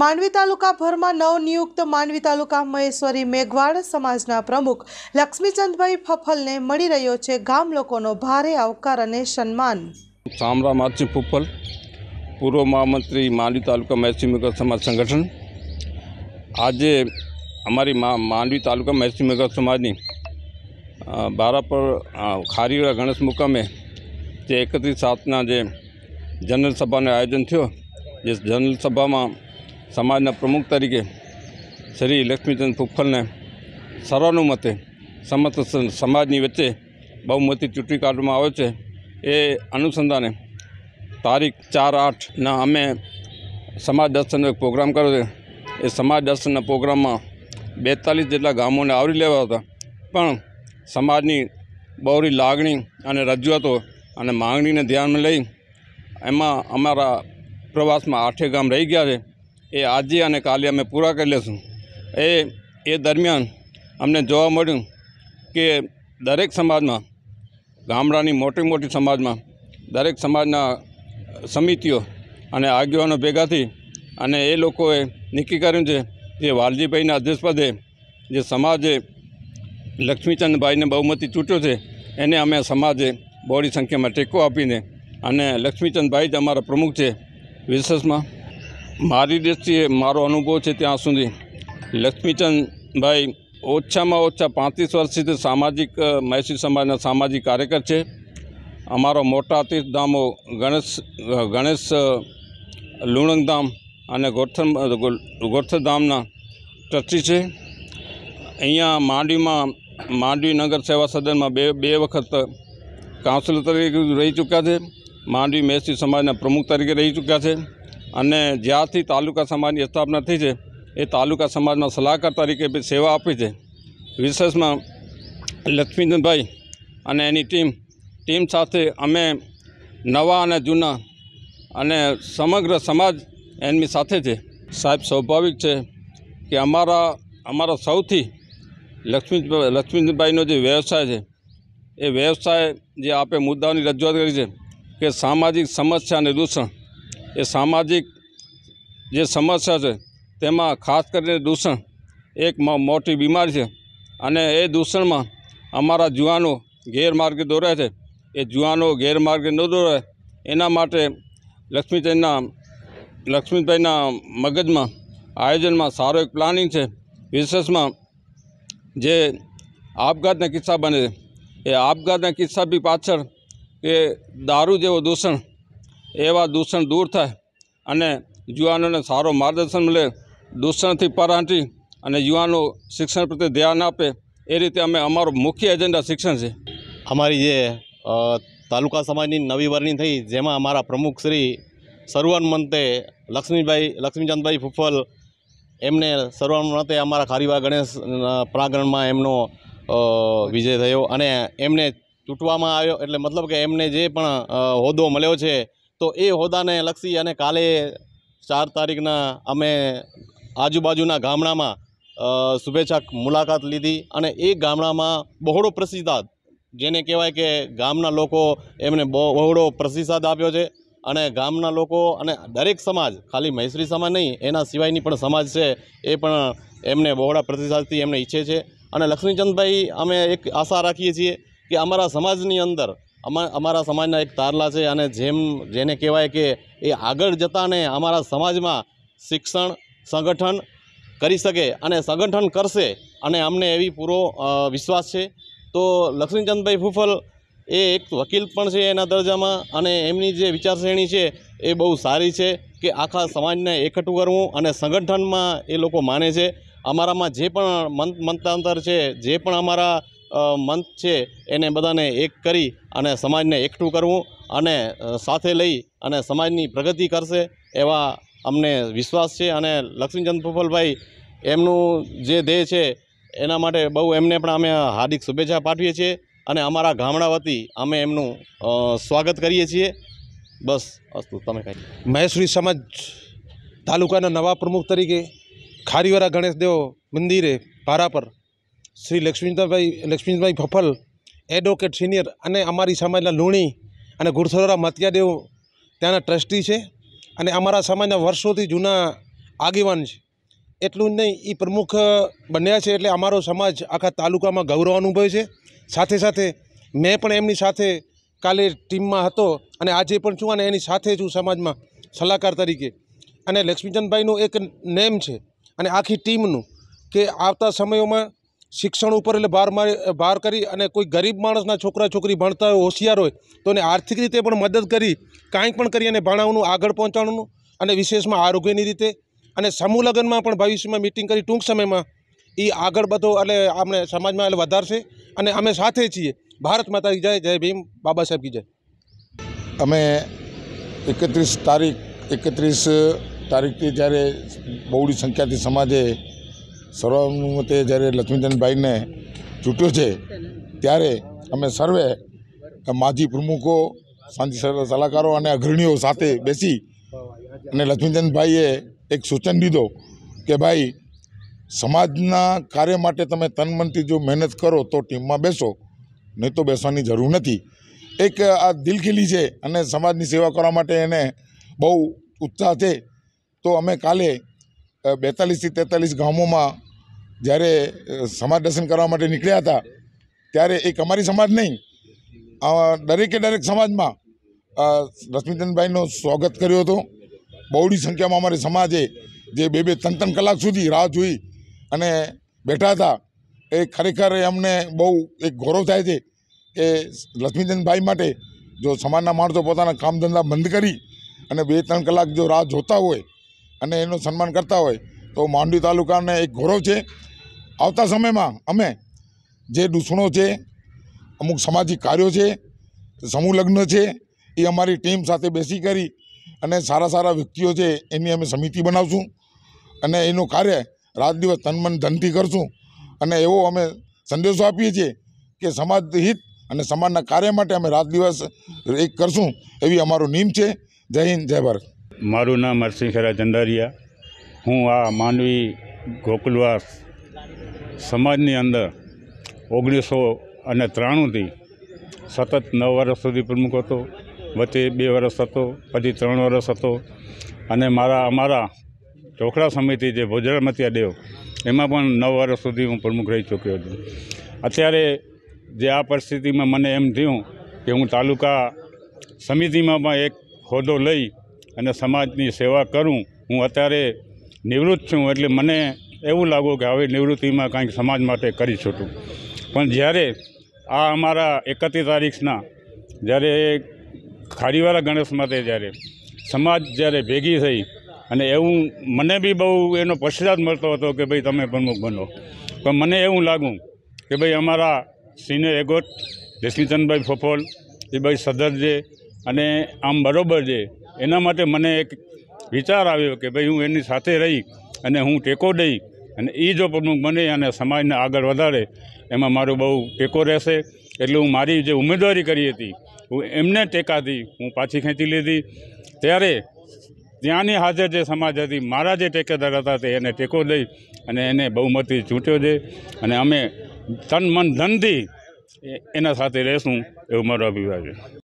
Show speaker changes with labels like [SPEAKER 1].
[SPEAKER 1] માંડવી તાલુકા ભરમાં નવનિયુક્ત માંડવી તાલુકા મહેશ્વરી મેઘવાડ સમાજના પ્રમુખ લક્ષ્મીચંદભાઈ ફફલને મળી રહ્યો છે ગામ લોકોનો ભારે આવકાર અને સન્માન
[SPEAKER 2] સામરા મારસિંહ ફુફલ પૂર્વ મહામંત્રી માંડવી તાલુકા મહેશ્વરી મેઘવાડ સમાજ સંગઠન આજે અમારી માંડવી તાલુકા મહેશ્વરી મેઘવાડ સમાજની બારાપર ખારીવાળા ગણેશ મુકામે જે એકત્રીસ સાતના જે જનરલ સભાનું આયોજન થયો જે જનરલ સભામાં સમાજના પ્રમુખ તરીકે શ્રી લક્ષ્મીચંદ ફુફ્ફલને સર્વાનુમતે સમસ્ત સમાજની વચ્ચે બહુમતી ચૂંટણી કાઢવામાં આવે છે એ અનુસંધાને તારીખ ચાર આઠના અમે સમાજ દર્શનનો એક પ્રોગ્રામ કર્યો છે એ સમાજ દર્શનના પ્રોગ્રામમાં બેતાલીસ જેટલા ગામોને આવરી લેવા હતા પણ સમાજની બહુરી લાગણી અને રજૂઆતો અને માગણીને ધ્યાનમાં લઈ એમાં અમારા પ્રવાસમાં આઠે ગામ રહી ગયા છે એ આજે અને કાલે અમે પૂરા કરી લઈશું એ એ દરમિયાન અમને જોવા મળ્યું કે દરેક સમાજમાં ગામડાની મોટી મોટી સમાજમાં દરેક સમાજના સમિતિઓ અને આગેવાનો ભેગાથી અને એ લોકોએ નક્કી કર્યું છે જે વાલજીભાઈના અધ્યક્ષપદે જે સમાજે લક્ષ્મીચંદભાઈને બહુમતી ચૂંટ્યો છે એને અમે સમાજે બહોળી સંખ્યામાં ટેકો આપીને અને લક્ષ્મીચંદભાઈ જ અમારા પ્રમુખ છે વિશેષમાં મારી દ્રષ્ટિએ મારો અનુભવ છે ત્યાં સુધી લક્ષ્મીચંદભાઈ ઓછામાં ઓછા પાંત્રીસ વર્ષથી સામાજિક મહેસી સમાજના સામાજિક કાર્યકર છે અમારો મોટા તીર્થધામો ગણેશ ગણેશ લુણંગધામ અને ગોઠર ગોઠરધામના ટ્રસ્ટી છે અહીંયા માંડવીમાં માંડવી નગર સેવા સદનમાં બે બે વખત કાઉન્સિલર તરીકે રહી ચૂક્યા છે માંડવી મહેસી સમાજના પ્રમુખ તરીકે રહી ચૂક્યા છે અને જ્યારથી તાલુકા સમાજની સ્થાપના થઈ છે એ તાલુકા સમાજમાં સલાહકાર તરીકે બી સેવા આપી છે વિશેષમાં લક્ષ્મીચંદભાઈ અને એની ટીમ ટીમ સાથે અમે નવા અને જૂના અને સમગ્ર સમાજ એમની સાથે છે સાહેબ સ્વાભાવિક છે કે અમારા અમારા સૌથી લક્ષ્મી લક્ષ્મીભાઈનો જે વ્યવસાય છે એ વ્યવસાય જે આપે મુદ્દાઓની રજૂઆત કરી છે કે સામાજિક સમસ્યા અને દૂષણ એ સામાજિક જે સમસ્યા છે તેમાં ખાસ કરીને દૂષણ એક મોટી બીમારી છે અને એ દૂષણમાં અમારા જુવાનો ગેરમાર્ગે દોરાય છે એ જુવાનો ગેરમાર્ગે ન દોરાય એના માટે લક્ષ્મીચંદના લક્ષ્મીભાઈના મગજમાં આયોજનમાં સારો એક પ્લાનિંગ છે વિશેષમાં જે આપઘાતના કિસ્સા બને છે એ આપઘાતના કિસ્સા બી પાછળ એ દારૂ જેવો દૂષણ એવા દૂષણ દૂર થાય અને યુવાનોને સારો માર્ગદર્શન મળે દૂષણથી પરાંટી
[SPEAKER 1] અને યુવાનો શિક્ષણ પ્રત્યે ધ્યાન આપે એ રીતે અમે અમારો મુખ્ય એજન્ડા શિક્ષણ છે અમારી જે તાલુકા સમાજની નવી વરણી થઈ જેમાં અમારા પ્રમુખ શ્રી સર્વાન લક્ષ્મીભાઈ લક્ષ્મીચંદભાઈ ફુફલ એમને સર્વાન અમારા ખારીવા ગણેશ પ્રાંગણમાં એમનો વિજય થયો અને એમને ચૂંટવામાં આવ્યો એટલે મતલબ કે એમને જે પણ હોદ્દો મળ્યો છે તો એ હોદ્દાને લક્ષી અને કાલે ચાર તારીખના અમે આજુબાજુના ગામડામાં શુભેચ્છા મુલાકાત લીધી અને એ ગામડામાં બહોળો પ્રતિસાદ જેને કહેવાય કે ગામના લોકો એમને બહોળો પ્રતિસાદ આપ્યો છે અને ગામના લોકો અને દરેક સમાજ ખાલી મૈસરી સમાજ નહીં એના સિવાયની પણ સમાજ છે એ પણ એમને બહોળા પ્રતિસાદથી એમને ઈચ્છે છે અને લક્ષ્મીચંદભાઈ અમે એક આશા રાખીએ છીએ કે અમારા સમાજની અંદર અમારા સમાજના એક તારલા છે અને જેમ જેને કહેવાય કે એ આગળ જતાને અમારા સમાજમાં શિક્ષણ સંગઠન કરી શકે અને સંગઠન કરશે અને અમને એવી પૂરો વિશ્વાસ છે તો લક્ષ્મીચંદભાઈ ફૂફલ એ એક વકીલ પણ છે એના દરજામાં અને એમની જે વિચારશ્રેણી છે એ બહુ સારી છે કે આખા સમાજને એકઠું કરવું અને સંગઠનમાં એ લોકો માને છે અમારામાં જે પણ મન મંતાંતર છે જે પણ અમારા મંથ છે એને બધાને એક કરી અને સમાજને એકઠું કરવું અને સાથે લઈ અને સમાજની પ્રગતિ કરશે એવા અમને વિશ્વાસ છે અને લક્ષ્મીચંદ ફુફલભાઈ એમનું જે ધ્યેય છે એના માટે બહુ એમને પણ અમે હાર્દિક શુભેચ્છા પાઠવીએ છીએ અને અમારા ગામડા વતી અમે એમનું સ્વાગત કરીએ છીએ બસ અસ્તુ તમે કહી મહેશ્વરી સમાજ તાલુકાના નવા પ્રમુખ તરીકે ખારીવારા ગણેશદેવ
[SPEAKER 3] મંદિરે ભારા પર શ્રી લક્ષ્મીધરભાઈ લક્ષ્મીભાઈ ફફલ એડવોકેટ સિનિયર અને અમારી સમાજના લુણી અને ગુરસોરા માતિયાદેવ ત્યાંના ટ્રસ્ટી છે અને અમારા સમાજના વર્ષોથી જૂના આગેવાન છે એટલું જ નહીં એ પ્રમુખ બન્યા છે એટલે અમારો સમાજ આખા તાલુકામાં ગૌરવ અનુભવે છે સાથે સાથે મેં પણ એમની સાથે કાલે ટીમમાં હતો અને આજે પણ છું અને એની સાથે છું સમાજમાં સલાહકાર તરીકે અને લક્ષ્મીચંદભાઈનું એક નેમ છે અને આખી ટીમનું કે આવતા સમયોમાં શિક્ષણ ઉપર એટલે બાર મારી ભાર કરી અને કોઈ ગરીબ માણસના છોકરા છોકરી ભણતા હોય હોશિયાર હોય તો એને આર્થિક રીતે પણ મદદ કરી કાંઈ પણ કરી અને ભણાવવાનું આગળ પહોંચાડવાનું અને વિશેષમાં આરોગ્યની રીતે અને સમૂહ લગ્નમાં પણ ભવિષ્યમાં મિટિંગ કરી ટૂંક સમયમાં એ આગળ બધો એટલે આપણે સમાજમાં એટલે વધારશે અને અમે સાથે છીએ ભારત માતા જય જય ભીમ બાબા સાહેબ કી જય
[SPEAKER 4] અમે એકત્રીસ તારીખ એકત્રીસ તારીખથી જ્યારે બહુડી સંખ્યાથી સમાજે સર્વાનુમતે જ્યારે લક્ષ્મીચંદભાઈને ચૂંટ્યો છે ત્યારે અમે સર્વે માજી પ્રમુખો શાંતિ સલાહકારો અને અગ્રણીઓ સાથે બેસી અને લક્ષ્મીચંદભાઈએ એક સૂચન દીધો કે ભાઈ સમાજના કાર્ય માટે તમે તનમનથી જો મહેનત કરો તો ટીમમાં બેસો નહીં તો બેસવાની જરૂર નથી એક આ દિલખીલી છે અને સમાજની સેવા કરવા માટે એને બહુ ઉત્સાહ છે તો અમે કાલે બેતાલીસથી તેતાલીસ ગામોમાં જ્યારે સમાજ દર્શન કરવા માટે નીકળ્યા હતા ત્યારે એક અમારી સમાજ નહીં દરેકે દરેક સમાજમાં રશ્મિચંદભાઈનો સ્વાગત કર્યો હતો બહુડી સંખ્યામાં અમારી સમાજે જે બે બે ત્રણ ત્રણ કલાક સુધી રાહ જોઈ અને બેઠા હતા એ ખરેખર અમને બહુ એક ગૌરવ થાય છે કે લક્ષ્મીચંદભાઈ માટે જો સમાજના માણસો પોતાના કામ ધંધા બંધ કરી અને બે ત્રણ કલાક જો રાહ જોતા હોય અને એનું સન્માન કરતા હોય તો માંડવી તાલુકાને એક ગૌરવ છે આવતા સમયમાં અમે જે દૂષણો છે અમુક સામાજિક કાર્યો છે સમૂહ લગ્ન છે એ અમારી ટીમ સાથે બેસી કરી અને સારા સારા વ્યક્તિઓ છે એની અમે સમિતિ બનાવશું અને એનું કાર્ય રાત દિવસ તનમન ધનથી કરશું અને એવો અમે સંદેશો આપીએ છીએ કે સમાજ હિત અને સમાજના કાર્ય માટે અમે રાત દિવસ એક કરશું એવી અમારો નિયમ છે જય હિન્દ જય ભારત
[SPEAKER 5] મારું નામ હરસિંહ ખેરા ચંદારિયા હું આ માનવી ગોકુલવાસ સમાજની અંદર ઓગણીસો અને ત્રાણુંથી સતત નવ વર્ષ સુધી પ્રમુખ હતો વચ્ચે બે વર્ષ હતો પછી ત્રણ વર્ષ હતો અને મારા અમારા ચોખડા સમિતિ જે ભોજરામતિયા દેવ એમાં પણ નવ વર્ષ સુધી હું પ્રમુખ રહી ચૂક્યો છું અત્યારે જે આ પરિસ્થિતિમાં મને એમ થયું કે હું તાલુકા સમિતિમાં પણ એક હોદ્દો લઈ અને સમાજની સેવા કરું હું અત્યારે નિવૃત્ત છું એટલે મને એવું લાગ્યું કે હવે નિવૃત્તિમાં કાંઈક સમાજ માટે કરી છૂટું પણ જ્યારે આ અમારા એકત્રીસ તારીખના જ્યારે ખાડીવાળા ગણેશ માટે જ્યારે સમાજ જ્યારે ભેગી થઈ અને એવું મને બી બહુ એનો પશ્ચાત મળતો હતો કે ભાઈ તમે પ્રમુખ બનો પણ મને એવું લાગું કે ભાઈ અમારા સિનિયર એગોટ જસમીચંદભાઈ ફોફોલ એ ભાઈ સદર છે અને આમ બરોબર છે એના માટે મને એક વિચાર આવ્યો કે ભાઈ હું એની સાથે રહી અને હું ટેકો દઈ અને એ જો પ્રમુખ બને અને સમાજને આગળ વધારે એમાં મારો બહુ ટેકો રહેશે એટલે હું મારી જે ઉમેદવારી કરી હતી હું એમને ટેકાતી હું પાછી ખેંચી લીધી ત્યારે ત્યાંની હાજર જે સમાજ હતી મારા જે ટેકેદાર હતા તે એને ટેકો દઈ અને એને બહુમતી ચૂંટ્યો છે અને અમે તન મન ધનથી એના સાથે રહેશું એવું મારો અભિપ્રાય છે